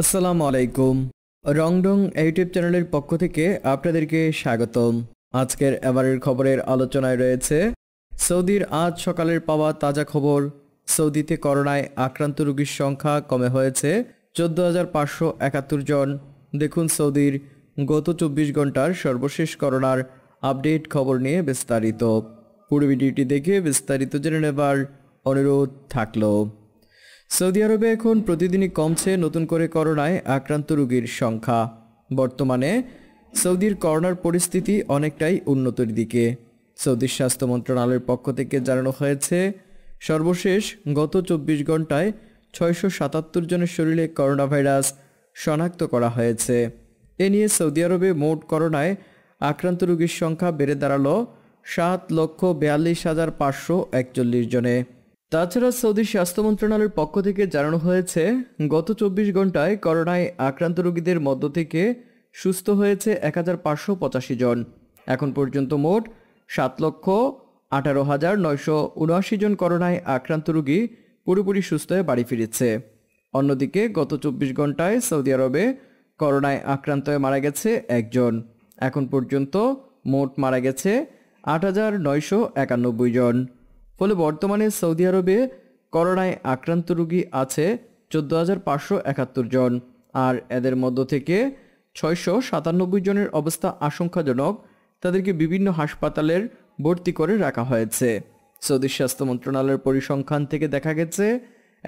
আসসালামু আলাইকুম রংডং ইউটিউব চ্যানেলের পক্ষ থেকে আপনাদেরকে স্বাগতম আজকের এবারের খবরের আলোচনায় রয়েছে সৌদির আজ সকালের পাওয়া তাজা খবর সৌদিতে করোনায় আক্রান্ত রোগীর সংখ্যা কমে হয়েছে চোদ্দ হাজার পাঁচশো একাত্তর জন দেখুন সৌদির গত চব্বিশ ঘন্টার সর্বশেষ করোনার আপডেট খবর নিয়ে বিস্তারিত পুরো ভিডিওটি দেখে বিস্তারিত জেনে নেবার অনুরোধ থাকলো সৌদি আরবে এখন প্রতিদিনই কমছে নতুন করে করোনায় আক্রান্ত রোগীর সংখ্যা বর্তমানে সৌদির করোনার পরিস্থিতি অনেকটাই উন্নতির দিকে সৌদির স্বাস্থ্য মন্ত্রণালয়ের পক্ষ থেকে জানানো হয়েছে সর্বশেষ গত চব্বিশ ঘন্টায় ছয়শো সাতাত্তর জনের শরীরে করোনা ভাইরাস শনাক্ত করা হয়েছে এ নিয়ে সৌদি আরবে মোট করোনায় আক্রান্ত রোগীর সংখ্যা বেড়ে দাঁড়ালো সাত লক্ষ বেয়াল্লিশ হাজার পাঁচশো একচল্লিশ জনে তাছাড়া সৌদি স্বাস্থ্য মন্ত্রণালয়ের পক্ষ থেকে জানানো হয়েছে গত চব্বিশ ঘন্টায় করোনায় আক্রান্ত রোগীদের মধ্য থেকে সুস্থ হয়েছে এক হাজার পাঁচশো পঁচাশি জন এখন পর্যন্ত মোট সাত লক্ষ আঠারো হাজার নয়শো উনআশি জন করোনায় আক্রান্ত রোগী পুরোপুরি সুস্থ হয়ে বাড়ি ফিরেছে অন্যদিকে গত চব্বিশ ঘন্টায় সৌদি আরবে করোনায় আক্রান্ত হয়ে মারা গেছে একজন এখন পর্যন্ত মোট মারা গেছে আট হাজার নয়শো একানব্বই জন ফলে বর্তমানে সৌদি আরবে করোনায় আক্রান্ত রুগী আছে চোদ্দ হাজার পাঁচশো একাত্তর জন আর এদের মধ্য থেকে ছয়শো সাতানব্বই জনের অবস্থা আশঙ্কাজনক তাদেরকে বিভিন্ন হাসপাতালের ভর্তি করে রাখা হয়েছে সৌদি স্বাস্থ্য মন্ত্রণালয়ের পরিসংখ্যান থেকে দেখা গেছে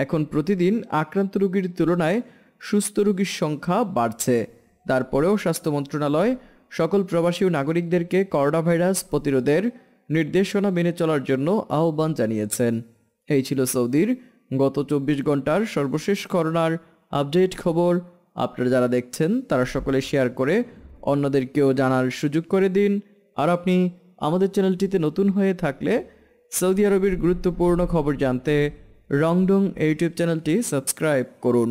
এখন প্রতিদিন আক্রান্ত রুগীর তুলনায় সুস্থ রুগীর সংখ্যা বাড়ছে তারপরেও স্বাস্থ্য মন্ত্রণালয় সকল প্রবাসী নাগরিকদেরকে করোনা ভাইরাস প্রতিরোধের নির্দেশনা মেনে চলার জন্য আহ্বান জানিয়েছেন এই ছিল সৌদির গত চব্বিশ ঘন্টার সর্বশেষ করোনার আপডেট খবর আপনারা যারা দেখছেন তারা সকলে শেয়ার করে অন্যদেরকেও জানার সুযোগ করে দিন আর আপনি আমাদের চ্যানেলটিতে নতুন হয়ে থাকলে সৌদি আরবের গুরুত্বপূর্ণ খবর জানতে রংডং ইউটিউব চ্যানেলটি সাবস্ক্রাইব করুন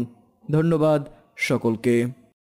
ধন্যবাদ সকলকে